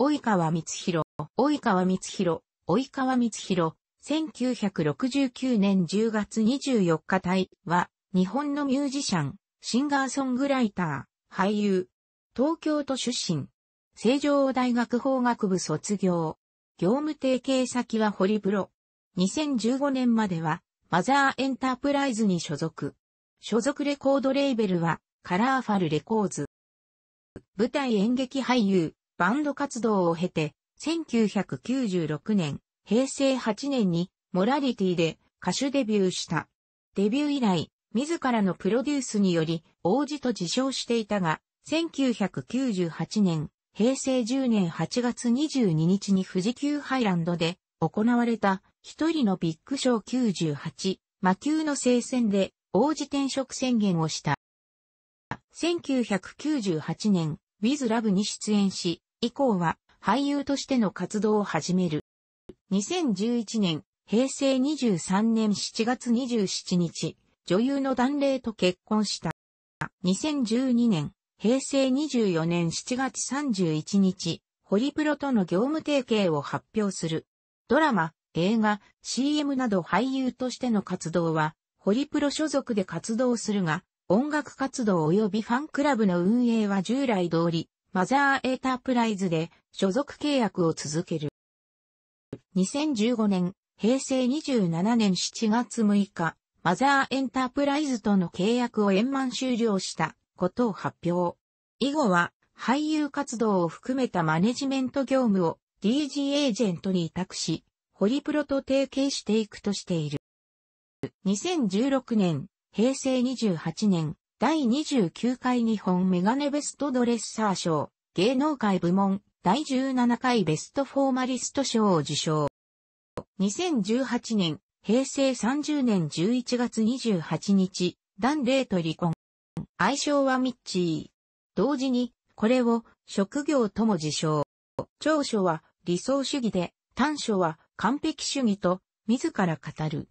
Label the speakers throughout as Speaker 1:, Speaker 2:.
Speaker 1: 及川光弘、及川光弘、及川光弘、1969年10月24日隊は、日本のミュージシャン、シンガーソングライター、俳優、東京都出身、成城大学法学部卒業、業務提携先はホリプロ。2015年までは、マザーエンタープライズに所属。所属レコードレーベルは、カラーファルレコーズ。舞台演劇俳優、バンド活動を経て、1996年、平成8年に、モラリティで歌手デビューした。デビュー以来、自らのプロデュースにより、王子と自称していたが、1998年、平成10年8月22日に富士急ハイランドで行われた一人のビッグショー98魔球の聖戦で王子転職宣言をした。1998年、ウィズラブに出演し、以降は俳優としての活動を始める。2011年、平成23年7月27日、女優の男霊と結婚した。2012年、平成24年7月31日、ホリプロとの業務提携を発表する。ドラマ、映画、CM など俳優としての活動は、ホリプロ所属で活動するが、音楽活動及びファンクラブの運営は従来通り、マザーエータープライズで所属契約を続ける。2015年、平成27年7月6日、マザーエンタープライズとの契約を円満終了したことを発表。以後は俳優活動を含めたマネジメント業務を DG エージェントに委託し、ホリプロと提携していくとしている。2016年、平成28年、第29回日本メガネベストドレッサー賞、芸能界部門、第17回ベストフォーマリスト賞を受賞。2018年、平成30年11月28日、ダンート・と離婚。愛称はミッチー。同時に、これを職業とも自称。長所は理想主義で、短所は完璧主義と、自ら語る。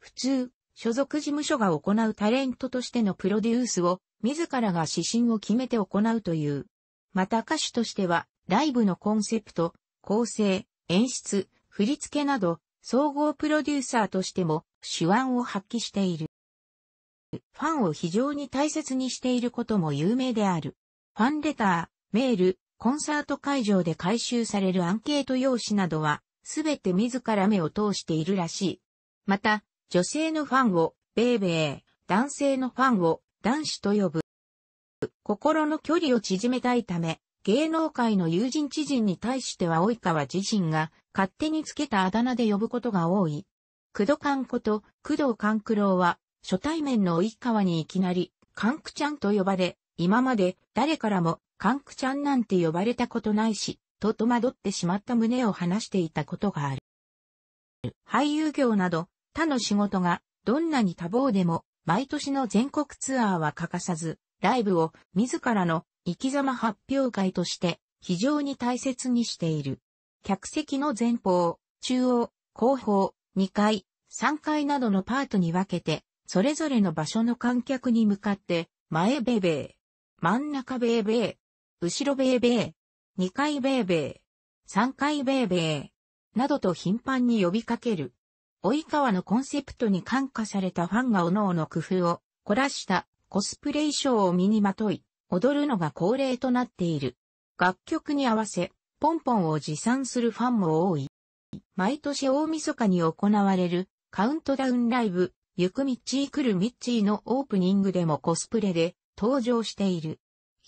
Speaker 1: 普通、所属事務所が行うタレントとしてのプロデュースを、自らが指針を決めて行うという。また歌手としては、ライブのコンセプト、構成、演出、振り付けなど、総合プロデューサーとしても手腕を発揮している。ファンを非常に大切にしていることも有名である。ファンレター、メール、コンサート会場で回収されるアンケート用紙などは、すべて自ら目を通しているらしい。また、女性のファンを、ベーベー、男性のファンを、男子と呼ぶ。心の距離を縮めたいため、芸能界の友人知人に対しては及川自身が勝手につけたあだ名で呼ぶことが多い。工藤官こと、工藤官九郎は、初対面の及川にいきなり、官九ちゃんと呼ばれ、今まで誰からも、官九ちゃんなんて呼ばれたことないし、と戸惑ってしまった胸を話していたことがある。俳優業など、他の仕事がどんなに多忙でも毎年の全国ツアーは欠かさず、ライブを自らの生き様発表会として非常に大切にしている。客席の前方、中央、後方、2階、3階などのパートに分けて、それぞれの場所の観客に向かって、前ベーベー、真ん中ベーベー、後ろベーベー、2階ベーベー、3階ベーベー、などと頻繁に呼びかける。及川のコンセプトに感化されたファンが各々の工夫を凝らしたコスプレ衣装を身にまとい、踊るのが恒例となっている。楽曲に合わせ、ポンポンを持参するファンも多い。毎年大晦日に行われるカウントダウンライブ、ゆくみっちーくるみっちーのオープニングでもコスプレで登場している。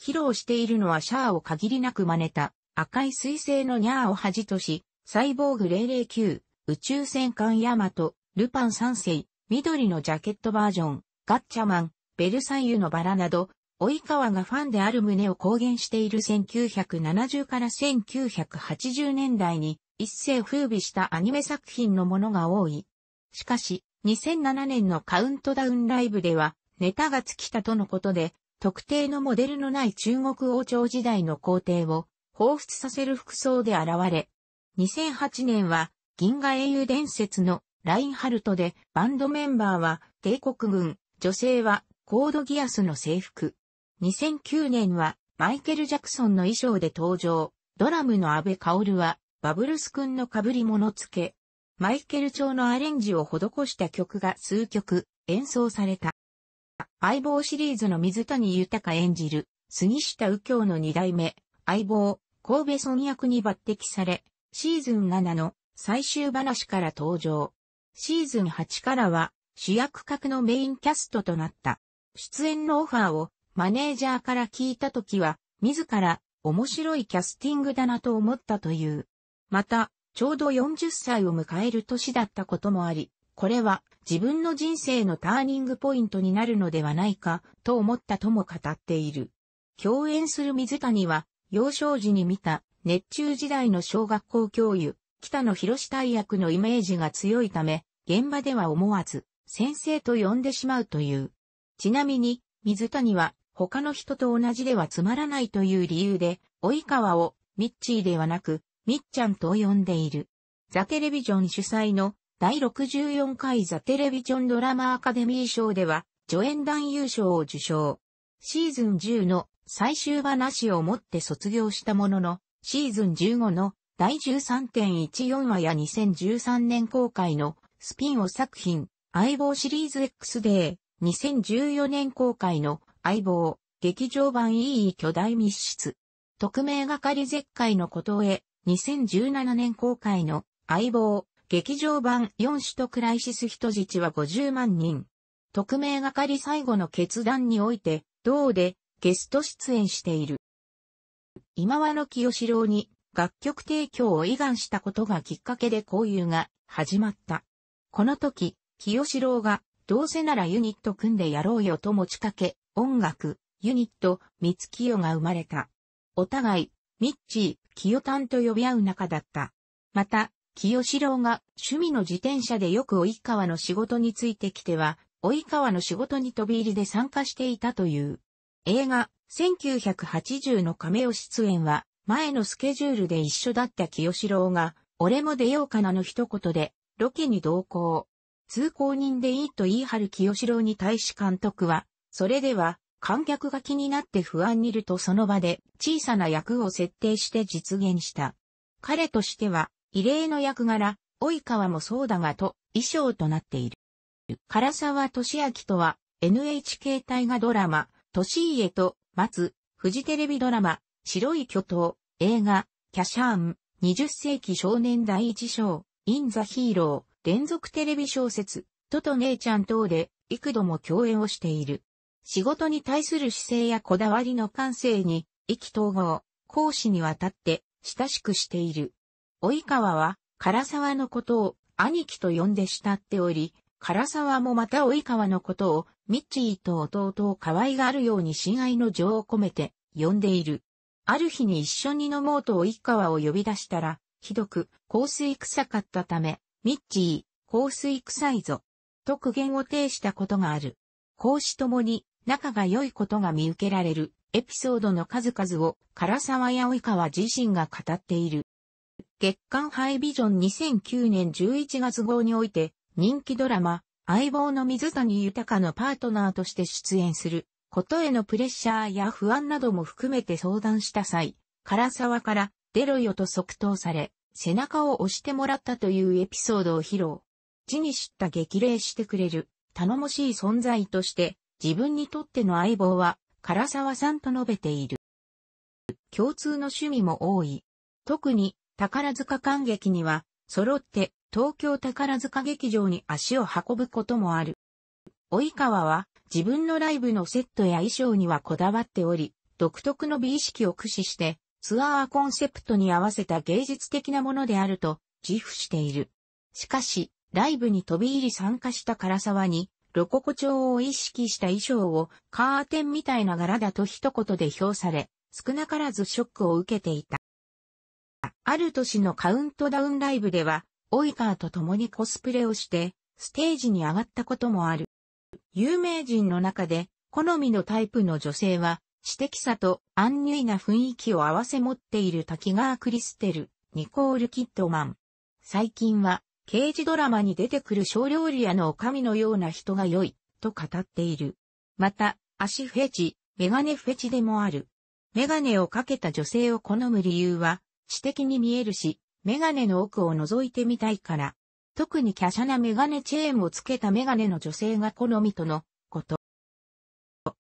Speaker 1: 披露しているのはシャアを限りなく真似た赤い彗星のニャーを恥とし、サイボーグ009、宇宙戦艦ヤマト、ルパン3世、緑のジャケットバージョン、ガッチャマン、ベルサイユのバラなど、及川がファンである旨を公言している1970から1980年代に一世風靡したアニメ作品のものが多い。しかし、2007年のカウントダウンライブでは、ネタが尽きたとのことで、特定のモデルのない中国王朝時代の皇帝を彷彿させる服装で現れ、2008年は銀河英雄伝説のラインハルトで、バンドメンバーは帝国軍、女性はコードギアスの制服。2009年はマイケル・ジャクソンの衣装で登場。ドラムの安部薫はバブルス君の被り物付け。マイケル調のアレンジを施した曲が数曲演奏された。相棒シリーズの水谷豊演じる杉下右京の二代目、相棒、神戸村役に抜擢され、シーズン7の最終話から登場。シーズン8からは主役格のメインキャストとなった。出演のオファーをマネージャーから聞いたときは、自ら面白いキャスティングだなと思ったという。また、ちょうど40歳を迎える年だったこともあり、これは自分の人生のターニングポイントになるのではないかと思ったとも語っている。共演する水谷は幼少時に見た熱中時代の小学校教諭、北野博士大役のイメージが強いため、現場では思わず、先生と呼んでしまうという。ちなみに、水谷は、他の人と同じではつまらないという理由で、及川を、ミッチーではなく、みっちゃんと呼んでいる。ザ・テレビジョン主催の第64回ザ・テレビジョンドラマアカデミー賞では、助演男優賞を受賞。シーズン10の最終話なしをもって卒業したものの、シーズン15の第13.14話や2013年公開のスピンオ作品、相棒シリーズ X デー、2014年公開の相棒、劇場版 EE 巨大密室。特命係絶海のことへ、2017年公開の相棒、劇場版4首都クライシス人質は50万人。特命係最後の決断において、同でゲスト出演している。今和の清志郎に楽曲提供を依願したことがきっかけで交友が始まった。この時、清志郎が、どうせならユニット組んでやろうよと持ちかけ、音楽、ユニット、三つ清が生まれた。お互い、ミッチー、清丹と呼び合う仲だった。また、清志郎が趣味の自転車でよく及川の仕事についてきては、及川の仕事に飛び入りで参加していたという。映画、1980の亀尾出演は、前のスケジュールで一緒だった清志郎が、俺も出ようかなの一言で、ロケに同行。通行人でいいと言い張る清志郎に対し監督は、それでは、観客が気になって不安にいるとその場で小さな役を設定して実現した。彼としては、異例の役柄、及川もそうだがと、衣装となっている。唐沢俊明とは、NHK 大河ドラマ、年家と、松、フジテレビドラマ、白い巨頭、映画、キャシャーン、20世紀少年第一章、イン・ザ・ヒーロー、連続テレビ小説、トと姉ちゃん等で幾度も共演をしている。仕事に対する姿勢やこだわりの感性に、意気投合、講師にわたって親しくしている。及川は、唐沢のことを兄貴と呼んで慕っており、唐沢もまた及川のことをミッチーと弟を可愛がるように親愛の情を込めて呼んでいる。ある日に一緒に飲もうと及川を呼び出したら、ひどく、香水臭かったため、ミッチー、香水臭いぞ、と苦言を呈したことがある。講師ともに仲が良いことが見受けられるエピソードの数々を唐沢や及川自身が語っている。月刊ハイビジョン2009年11月号において人気ドラマ相棒の水谷豊のパートナーとして出演することへのプレッシャーや不安なども含めて相談した際、唐沢から出ろよと即答され、背中を押してもらったというエピソードを披露。地に知った激励してくれる、頼もしい存在として、自分にとっての相棒は、唐沢さんと述べている。共通の趣味も多い。特に、宝塚観劇には、揃って、東京宝塚劇場に足を運ぶこともある。及川は、自分のライブのセットや衣装にはこだわっており、独特の美意識を駆使して、ツアーコンセプトに合わせた芸術的なものであると自負している。しかし、ライブに飛び入り参加した唐沢に、ロココ調を意識した衣装をカーテンみたいな柄だと一言で評され、少なからずショックを受けていた。ある年のカウントダウンライブでは、オイカーと共にコスプレをして、ステージに上がったこともある。有名人の中で、好みのタイプの女性は、知的さと安意な雰囲気を合わせ持っている滝川クリステル、ニコール・キッドマン。最近は、刑事ドラマに出てくる小料理屋の女将のような人が良い、と語っている。また、足フェチ、メガネフェチでもある。メガネをかけた女性を好む理由は、知的に見えるし、メガネの奥を覗いてみたいから。特に華奢なメガネチェーンをつけたメガネの女性が好みとのこと。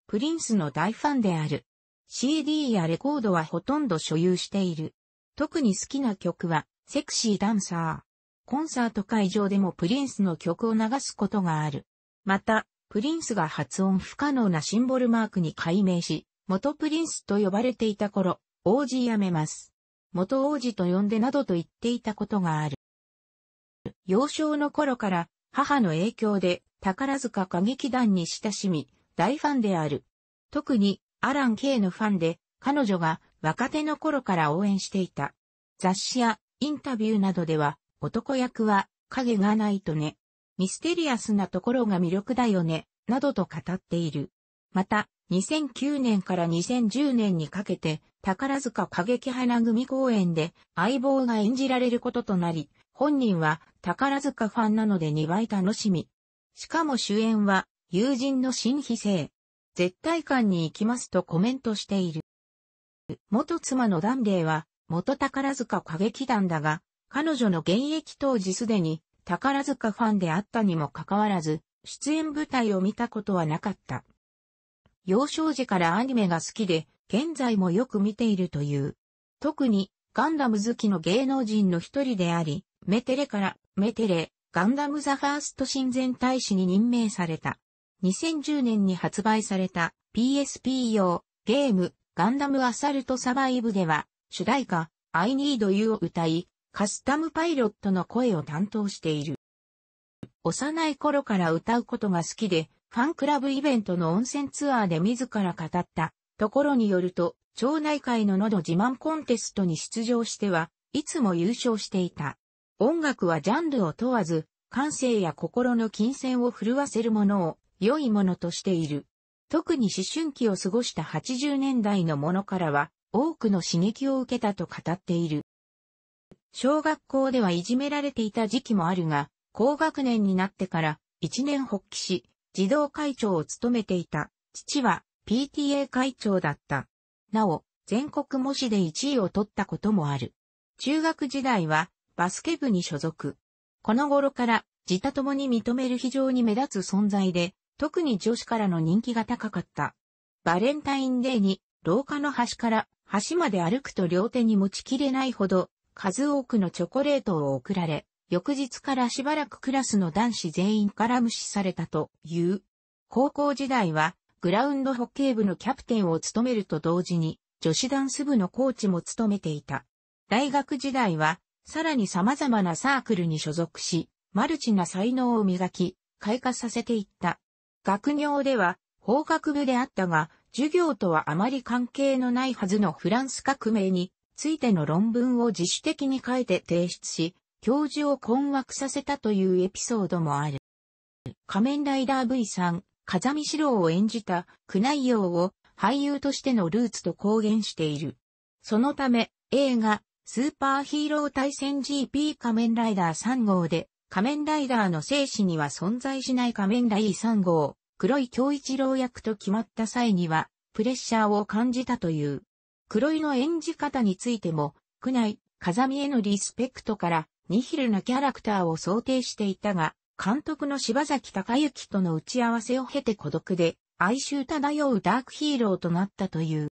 Speaker 1: プリンスの大ファンである。CD やレコードはほとんど所有している。特に好きな曲は、セクシーダンサー。コンサート会場でもプリンスの曲を流すことがある。また、プリンスが発音不可能なシンボルマークに改名し、元プリンスと呼ばれていた頃、王子やめます。元王子と呼んでなどと言っていたことがある。幼少の頃から母の影響で宝塚歌劇団に親しみ、大ファンである。特にアラン・ケイのファンで、彼女が若手の頃から応援していた。雑誌やインタビューなどでは、男役は影がないとね。ミステリアスなところが魅力だよね、などと語っている。また、2009年から2010年にかけて、宝塚歌劇花組公演で相棒が演じられることとなり、本人は宝塚ファンなので2倍楽しみ。しかも主演は友人の新非生。絶対感に行きますとコメントしている。元妻のダンデーは元宝塚歌劇団だが、彼女の現役当時すでに宝塚ファンであったにもかかわらず、出演舞台を見たことはなかった。幼少時からアニメが好きで、現在もよく見ているという。特にガンダム好きの芸能人の一人であり、メテレから、メテレ、ガンダムザファースト親善大使に任命された。2010年に発売された PSP 用ゲームガンダムアサルトサバイブでは主題歌 I Need You を歌いカスタムパイロットの声を担当している。幼い頃から歌うことが好きでファンクラブイベントの温泉ツアーで自ら語ったところによると町内会の喉自慢コンテストに出場してはいつも優勝していた。音楽はジャンルを問わず、感性や心の金銭を震わせるものを良いものとしている。特に思春期を過ごした80年代のものからは、多くの刺激を受けたと語っている。小学校ではいじめられていた時期もあるが、高学年になってから一年発起し、児童会長を務めていた。父は PTA 会長だった。なお、全国模試で1位を取ったこともある。中学時代はバスケ部に所属。この頃から、自他ともに認める非常に目立つ存在で、特に女子からの人気が高かった。バレンタインデーに、廊下の端から端まで歩くと両手に持ちきれないほど、数多くのチョコレートを贈られ、翌日からしばらくクラスの男子全員から無視されたという。高校時代は、グラウンドホッケー部のキャプテンを務めると同時に、女子ダンス部のコーチも務めていた。大学時代は、さらに様々なサークルに所属し、マルチな才能を磨き、開花させていった。学業では、法学部であったが、授業とはあまり関係のないはずのフランス革命についての論文を自主的に書いて提出し、教授を困惑させたというエピソードもある。仮面ライダー V さん、風見四郎を演じた苦内容を俳優としてのルーツと公言している。そのため、映画、スーパーヒーロー対戦 GP 仮面ライダー3号で、仮面ライダーの生死には存在しない仮面ライダー3号、黒井京一郎役と決まった際には、プレッシャーを感じたという。黒井の演じ方についても、区内、風見へのリスペクトから、ニヒルなキャラクターを想定していたが、監督の柴崎隆之との打ち合わせを経て孤独で、哀愁漂うダークヒーローとなったという。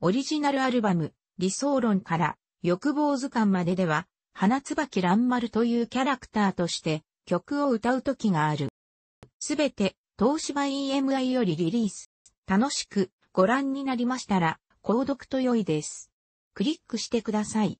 Speaker 1: オリジナルアルバム、理想論から、欲望図鑑まででは、花椿乱丸というキャラクターとして曲を歌う時がある。すべて東芝 EMI よりリリース。楽しくご覧になりましたら、購読と良いです。クリックしてください。